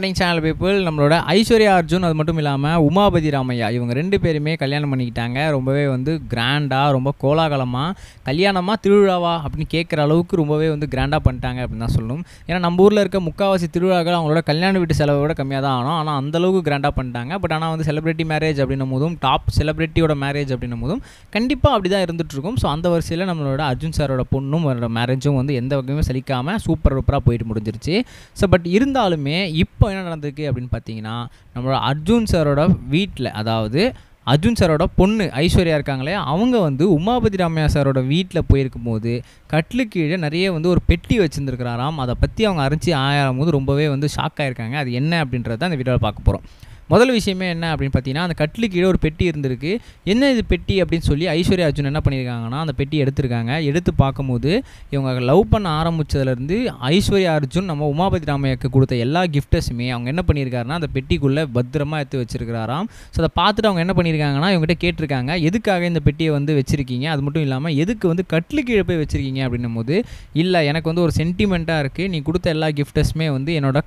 morning channel people நம்மளோட ஐஸ்வர்யா அர்ஜுன் அது மட்டும் இல்லாமல் உமாபதி ராமையா இவங்க ரெண்டு பேருமே கல்யாணம் பண்ணிக்கிட்டாங்க ரொம்பவே வந்து கிராண்டாக ரொம்ப கோலாகலமாக கல்யாணமாக திருவிழாவா அப்படின்னு கேட்குற அளவுக்கு ரொம்பவே வந்து கிராண்டாக பண்ணிட்டாங்க அப்படின்னு தான் சொல்லணும் ஏன்னா நம்ம ஊரில் இருக்க முக்காவாசி திருவிழாக்கள் அவங்களோட கல்யாண வீட்டு செலவை விட கம்மியாக தான் ஆனால் ஆனால் அந்தளவுக்கு கிராண்டாக பண்ணிட்டாங்க பட் ஆனால் வந்து செலிபிரிட்டி மேரேஜ் அப்படின்னும் போதும் டாப் செலிபிரிட்டியோட மேரேஜ் அப்படின்னும் போதும் கண்டிப்பாக அப்படி தான் இருந்துகிட்ருக்கும் ஸோ அந்த வரிசையில் நம்மளோட அர்ஜுன் சாரோட பொண்ணும் அவரோட மேரேஜும் வந்து எந்த வகையுமே செலிக்காமல் சூப்பர் சூப்பராக போயிட்டு முடிஞ்சிருச்சு ஸோ பட் இருந்தாலுமே இப்போ அப்போ என்ன நடந்திருக்கு அப்படின்னு பார்த்தீங்கன்னா நம்மளோட அர்ஜுன் சாரோட வீட்டில் அதாவது அர்ஜுன் சாரோட பொண்ணு ஐஸ்வர்யா இருக்காங்களே அவங்க வந்து உமாபதி ராமையா சாரோட வீட்டில் போயிருக்கும் போது கட்டிலு கீழே நிறைய வந்து ஒரு பெட்டி வச்சுருந்துருக்கிறாராம் அதை பற்றி அவங்க அரைஞ்சி ஆயாரும் போது ரொம்பவே வந்து ஷாக் ஆகிருக்காங்க அது என்ன அப்படின்றத அந்த வீடியோவில் பார்க்க போகிறோம் முதல் விஷயமே என்ன அப்படின்னு பார்த்தீங்கன்னா அந்த கட்டிலுக்கு கீழே ஒரு பெட்டி இருந்திருக்கு என்ன இது பெட்டி அப்படின்னு சொல்லி ஐஸ்வர்யா அர்ஜுன் என்ன பண்ணியிருக்காங்கன்னா அந்த பெட்டி எடுத்திருக்காங்க எடுத்து பார்க்கும்போது இவங்க லவ் பண்ண ஆரம்பித்ததுலேருந்து ஐஸ்வர்யா அர்ஜுன் நம்ம உமாபதி ராமையாக்கு கொடுத்த எல்லா கிஃப்டஸுமே அவங்க என்ன பண்ணியிருக்காருன்னா அந்த பெட்டிக்குள்ளே பத்திரமா எடுத்து வச்சிருக்கிறாராம் ஸோ அதை பார்த்துட்டு அவங்க என்ன பண்ணியிருக்காங்கன்னா இவங்ககிட்ட கேட்டிருக்காங்க எதுக்காக இந்த பெட்டியை வந்து வச்சுருக்கீங்க அது மட்டும் இல்லாமல் எதுக்கு வந்து கட்லு கீழே போய் வச்சுருக்கீங்க அப்படின்னும் போது இல்லை எனக்கு வந்து ஒரு சென்டிமெண்ட்டாக இருக்குது நீ கொடுத்த எல்லா கிஃப்டஸுமே வந்து என்னோட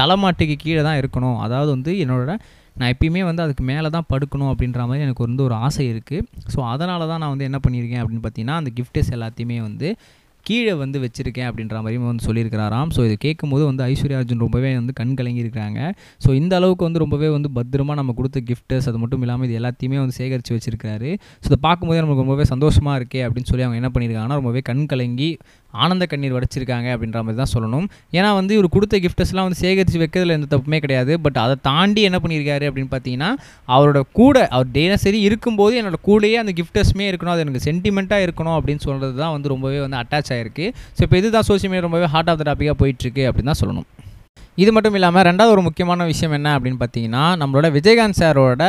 தலைமாட்டுக்கு கீழே தான் இருக்கணும் அதாவது வந்து என்னோட நான் எப்பயுமே வந்து அதுக்கு மேலே தான் படுக்கணும் அப்படின்ற மாதிரி எனக்கு வந்து ஒரு ஆசை இருக்குது ஸோ அதனால தான் நான் வந்து என்ன பண்ணியிருக்கேன் அப்படின்னு பார்த்தீங்கன்னா அந்த கிஃப்டஸ் எல்லாத்தையுமே வந்து கீழே வந்து வச்சுருக்கேன் அப்படின்ற மாதிரியும் வந்து சொல்லியிருக்கிறாராம் ஸோ இதை கேட்கும்போது வந்து ஐஸ்வர்யா அர்ஜுன் ரொம்பவே வந்து கண் கலங்கியிருக்கிறாங்க ஸோ இந்த அளவுக்கு வந்து ரொம்பவே வந்து பத்திரமாக நம்ம கொடுத்த கிஃப்ட்ஸ் அது மட்டும் இல்லாமல் இது எல்லாத்தையுமே வந்து சேகரித்து வச்சிருக்காரு ஸோ இதை பார்க்கும்போதே நமக்கு ரொம்பவே சந்தோஷமாக இருக்கே அப்படின்னு சொல்லி அவங்க என்ன பண்ணியிருக்காங்கன்னா ரொம்பவே கண் கலங்கி ஆனந்த கண்ணீர் வடிச்சிருக்காங்க அப்படின்ற மாதிரி தான் சொல்லணும் ஏன்னா வந்து இவர் கொடுத்த கிஃப்டஸ்லாம் வந்து சேகரித்து வைக்கிறதுல எந்த தப்புமே கிடையாது பட் அதை தாண்டி என்ன பண்ணியிருக்காரு அப்படின்னு பார்த்தீங்கன்னா அவரோட கூட அவர் தினசரி இருக்கும்போது என்னோட கூடயே அந்த கிஃப்டஸ்மே இருக்கணும் அது எனக்கு சென்டிமெண்ட்டாக இருக்கணும் அப்படின்னு சொல்கிறது தான் வந்து ரொம்பவே வந்து அட்டாச் ஆகிருக்கு ஸோ இப்போ இதுதான் சோசியல் மீடியா ரொம்பவே ஹார்ட் ஆஃப் த டாப்பிக்காக போயிட்டுருக்கு அப்படின்னு தான் சொல்லணும் இது மட்டும் இல்லாமல் ரெண்டாவது ஒரு முக்கியமான விஷயம் என்ன அப்படின்னு பார்த்தீங்கன்னா நம்மளோட விஜயகாந்த் சாரோட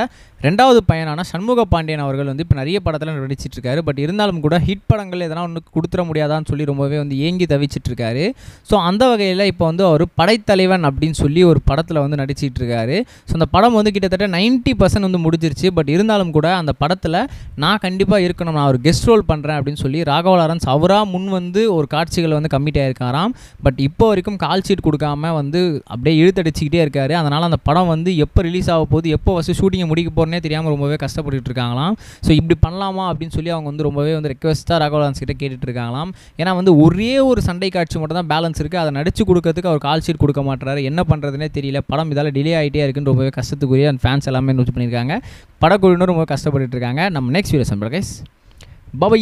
ரெண்டாவது பையனான சண்முக பாண்டியன் அவர்கள் வந்து இப்போ நிறைய படத்தில் நடிச்சிட்டு பட் இருந்தாலும் கூட ஹிட் படங்கள் எதனா ஒன்று கொடுத்துட முடியாதான்னு சொல்லி ரொம்பவே வந்து ஏங்கி தவிச்சிட்டு ஸோ அந்த வகையில் இப்போ வந்து அவர் படைத்தலைவன் அப்படின்னு சொல்லி ஒரு படத்தில் வந்து நடிச்சிட்டு இருக்காரு ஸோ அந்த படம் வந்து கிட்டத்தட்ட நைன்ட்டி பர்சன்ட் வந்து முடிஞ்சிருச்சு பட் இருந்தாலும் கூட அந்த படத்தில் நான் கண்டிப்பாக இருக்கணும் நான் ஒரு கெஸ்ட் ரோல் பண்ணுறேன் அப்படின்னு சொல்லி ராகவ லாரன்ஸ் அவராக முன் வந்து ஒரு காட்சிகளை வந்து கம்மிட்டாயிருக்காராம் பட் இப்போ வரைக்கும் கால் ஷீட் கொடுக்காம வந்து அப்படியே இழுத்தடிச்சிக்கிட்டே இருக்கார் அதனால் அந்த படம் வந்து எப்போ ரிலீஸ் ஆக போகுது எப்போ ஃபஸ்ட்டு ஷூட்டிங்கை முடிக்க போகிறனே தெரியாமல் ரொம்பவே கஷ்டப்பட்டு இருக்காங்களாம் ஸோ இப்படி பண்ணலாமா அப்படின்னு சொல்லி அவங்க வந்து ரொம்பவே வந்து ரெக்வஸ்ட்டாக ராகவலான்ஸ் கிட்ட கேட்டுட்டு இருக்காங்களாம் ஏன்னா வந்து ஒரே ஒரு சண்டை காட்சி மட்டும் தான் பேலன்ஸ் இருக்குது அதை நடிச்சு கொடுக்கறதுக்கு அவர் கால் ஷீட் கொடுக்க மாட்டுறாரு என்ன பண்ணுறதுனே தெரியல படம் இதால் டிலே ஆகிட்டே இருக்குன்னு ரொம்பவே கஷ்டத்துக்குரிய அந்த ஃபேன்ஸ் எல்லாமே நோட் பண்ணியிருக்காங்க படக்குழுவினரும் ரொம்ப கஷ்டப்பட்டு இருக்காங்க நம்ம நெக்ஸ்ட் வீடியோ சம்பளம் கைஸ் பபை